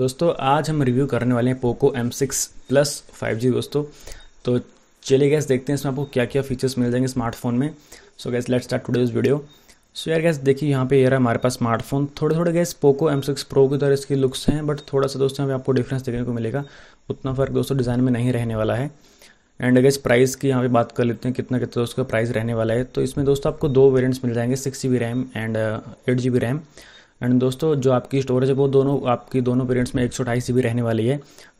दोस्तों आज हम रिव्यू करने वाले हैं Poco M six plus five G दोस्तों तो चलिए गैस देखते हैं इसमें आपको क्या क्या फीचर्स मिल जाएंगे स्मार्टफोन में so guys let's start to this video so यार गैस देखिए यहाँ पे ये रहा हमारे पास स्मार्टफोन थोड़े थोड़े guys Poco M six pro की तरह इसकी लुक्स हैं बट थोड़ा सा दोस्तों हमें आपको डिफरेंस देखने को मिलेगा उतना फ़र्क दोस्तों डिज़ाइन में नहीं रहने वाला है एंड गैस प्राइस की यहाँ पे बात कर लेते हैं कितना कितना उसका प्राइस रहने वाला है तो इसमें दोस्तों आपको दो वेरियंट्स मिल जाएंगे six G B RAM and eight G B RAM and दोस्तों जो आपकी स्टोरेज है वो दोनों आपकी दोनों पेरेंट्स में एक सौ अठाईस जी रहने वाली है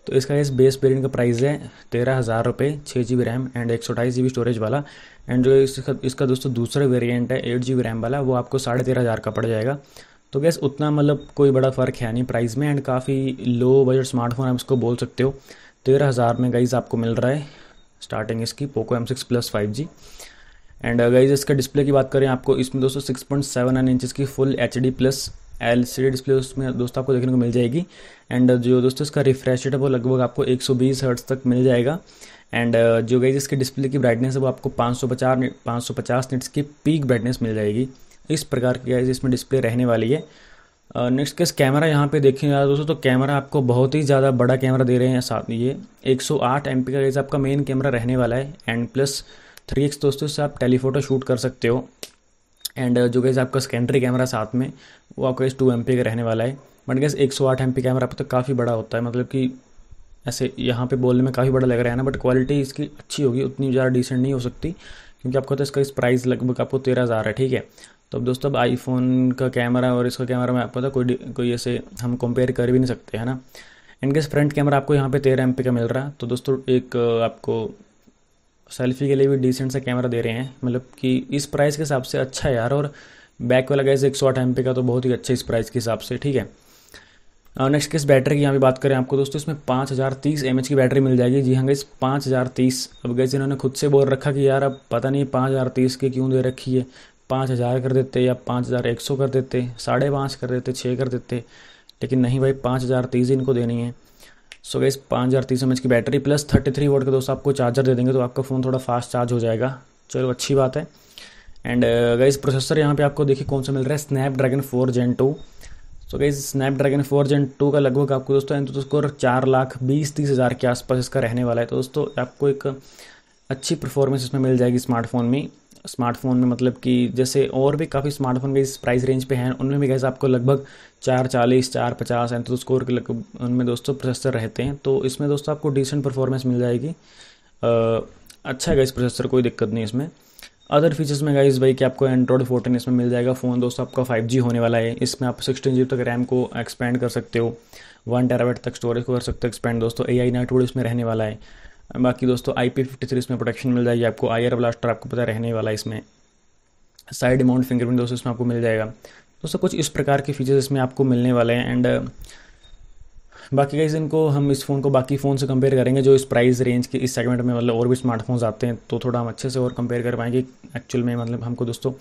तो इसका इस बेस पेरेंट का प्राइस है तेरह हज़ार रुपये छः जी बी रैम एंड एक सौ अठाईस जी बी स्टोरेज वाला एंड जो इसका इसका दोस्तों दूसरा वेरियंट है एट जी बी रैम वाला वो आपको साढ़े तेरह हज़ार का पड़ जाएगा तो गैस उतना मतलब कोई बड़ा फ़र्क है नहीं प्राइस में एंड काफ़ी लो बजट स्मार्टफोन आप इसको बोल सकते हो तेरह हज़ार में गाइज आपको मिल रहा है स्टार्टिंग इसकी Poco M six plus five G and guys इसका डिस्प्ले की बात करें आपको इसमें दोस्तों six point seven nine inches की full H D plus L C D display उसमें दोस्तों आपको देखने को मिल जाएगी एंड जो दोस्तों इसका रिफ्रेश रेट है वो लगभग आपको 120 सौ हर्ट्स तक मिल जाएगा एंड जो गई इसके डिस्प्ले की ब्राइटनेस है वो आपको 550 पचास निट्स की पीक ब्राइटनेस मिल जाएगी इस प्रकार की गाइज इसमें डिस्प्ले रहने वाली है नेक्स्ट केस कैमरा यहाँ पे देखें यार दोस्तों तो कैमरा आपको बहुत ही ज़्यादा बड़ा कैमरा दे रहे हैं साथ ये 108 सौ का गाइज आपका मेन कैमरा रहने वाला है एंड प्लस थ्री एक्स दोस्तों से आप टेलीफोटो शूट कर सकते हो एंड uh, जो गैस आपका सेकेंडरी कैमरा साथ में वो आपका इस टू एम का रहने वाला है बट गैस एक सौ आठ एम कैमरा आपका तो काफ़ी बड़ा होता है मतलब कि ऐसे यहाँ पे बोलने में काफ़ी बड़ा लग रहा है ना बट क्वालिटी इसकी अच्छी होगी उतनी ज़्यादा डिसेंट नहीं हो सकती क्योंकि आपको तो इसका इस प्राइस लगभग आपको तेरह हज़ार है ठीक है तो अब दोस्तों अब आईफोन का कैमरा और इसका कैमरा में आपको तो कोई कोई ऐसे हम कंपेयर कर भी नहीं सकते है ना गैस फ्रंट कैमरा आपको यहाँ पे तेरह एम का मिल रहा है तो दोस्तों एक आपको सेल्फी के लिए भी डिसेंट सा कैमरा दे रहे हैं मतलब कि इस प्राइस के हिसाब से अच्छा है यार और बैक वाला गैस एक सौ आठ एम का तो बहुत ही अच्छा इस प्राइस के हिसाब से ठीक है नेक्स्ट किस बैटरी की यहाँ पे बात करें आपको दोस्तों इसमें पाँच हज़ार तीस एम की बैटरी मिल जाएगी जी हाँ गैस पाँच हज़ार तीस अब गैस इन्होंने खुद से बोल रखा कि यार अब पता नहीं पाँच हज़ार तीस की क्यों दे रखी है पाँच हज़ार कर देते या पाँच हज़ार एक सौ कर देते साढ़े पाँच कर देते छः कर देते लेकिन नहीं भाई पाँच हज़ार तीस इनको देनी है सो गई पाँच हज़ार तीस एम की battery plus thirty three watt का दोस्तों आपको चार्जर दे देंगे तो आपका फ़ोन थोड़ा फास्ट चार्ज हो जाएगा चलो अच्छी बात है एंड गई प्रोसेसर यहाँ पे आपको देखिए कौन सा मिल रहा है Snapdragon four gen two so guys Snapdragon four gen two का लगभग आपको दोस्तों तो स्कोर चार लाख बीस तीस हज़ार के आसपास इसका रहने वाला है तो दोस्तों आपको एक अच्छी परफॉर्मेंस इसमें मिल जाएगी स्मार्टफोन में स्मार्टफोन में मतलब कि जैसे और भी काफ़ी स्मार्टफोन भी इस प्राइस रेंज पे हैं उनमें भी गैस आपको लगभग चार चालीस चार पचास एंथ स्कोर तो के लगभग उनमें दोस्तों प्रोसेसर रहते हैं तो इसमें दोस्तों आपको डिसेंट परफॉर्मेंस मिल जाएगी आ, अच्छा है इस प्रोसेसर कोई दिक्कत नहीं इसमें अदर फीचर्स में गाइज भाई कि आपको एंड्रॉयड फोर्टीन इसमें मिल जाएगा फ़ोन दोस्तों आपका फाइव जी होने वाला है इसमें आप सिक्सटीन जी तक रैम को एक्सपेंड कर सकते हो वन टेराबेट तक स्टोरेज को कर सकते हो एक्सपेंड दोस्तों ए आई नेटवर्ड इसमें रहने वाला है बाकी दोस्तों आई पी फिफ्टी थ्री इसमें प्रोटेक्शन मिल जाएगी आपको आई आर ब्लास्टर आपको पता रहने वाला इसमें साइड माउंट फिंगरप्रिंट दोस्तों इसमें आपको मिल जाएगा दोस्तों कुछ इस प्रकार के फीचर्स इसमें आपको मिलने वाले हैं एंड uh, बाकी गाइज इनको हम इस फ़ोन को बाकी फ़ोन से कंपेयर करेंगे जो इस प्राइस रेंज के इस सेगमेंट में मतलब और भी स्मार्टफोन्स आते हैं तो थोड़ा हम अच्छे से और कंपेयर कर पाएंगे एक्चुअल में मतलब हमको दोस्तों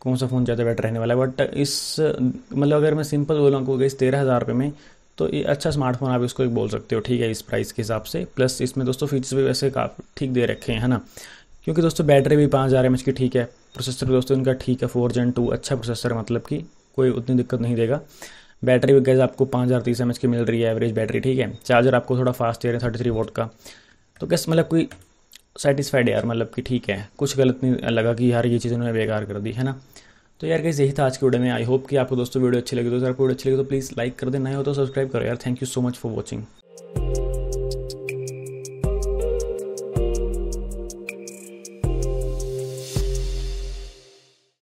कौन सा फ़ोन ज़्यादा बेटर रहने वाला है बट इस मतलब अगर मैं सिंपल बोला आपको गई तेरह हज़ार रुपये में तो ये अच्छा स्मार्टफोन आप इसको एक बोल सकते हो ठीक है इस प्राइस के हिसाब से प्लस इसमें दोस्तों फीचर्स भी वैसे काफ़ी ठीक दे रखे हैं है ना क्योंकि दोस्तों बैटरी भी पाँच हज़ार एम की ठीक है प्रोसेसर भी दोस्तों इनका ठीक है फोर जन टू अच्छा प्रोसेसर मतलब कि कोई उतनी दिक्कत नहीं देगा बैटरी भी गैस आपको पाँच हज़ार तीस एम की मिल रही है एवरेज बैटरी ठीक है चार्जर आपको थोड़ा फास्ट दे रहे हैं थर्टी थ्री वोट का तो गैस मतलब कोई सेटिस्फाइड यार मतलब कि ठीक है कुछ गलत नहीं लगा कि यार ये चीज़ उन्होंने बेकार कर दी है ना तो यार कैसे यही था आज के वीडियो में आई होप कि आपको दोस्तों वीडियो अच्छी लगी तो अगर आपको वीडियो अच्छी लगी तो प्लीज़ लाइक कर देना हो तो सब्सक्राइब करो यार thank you so much for watching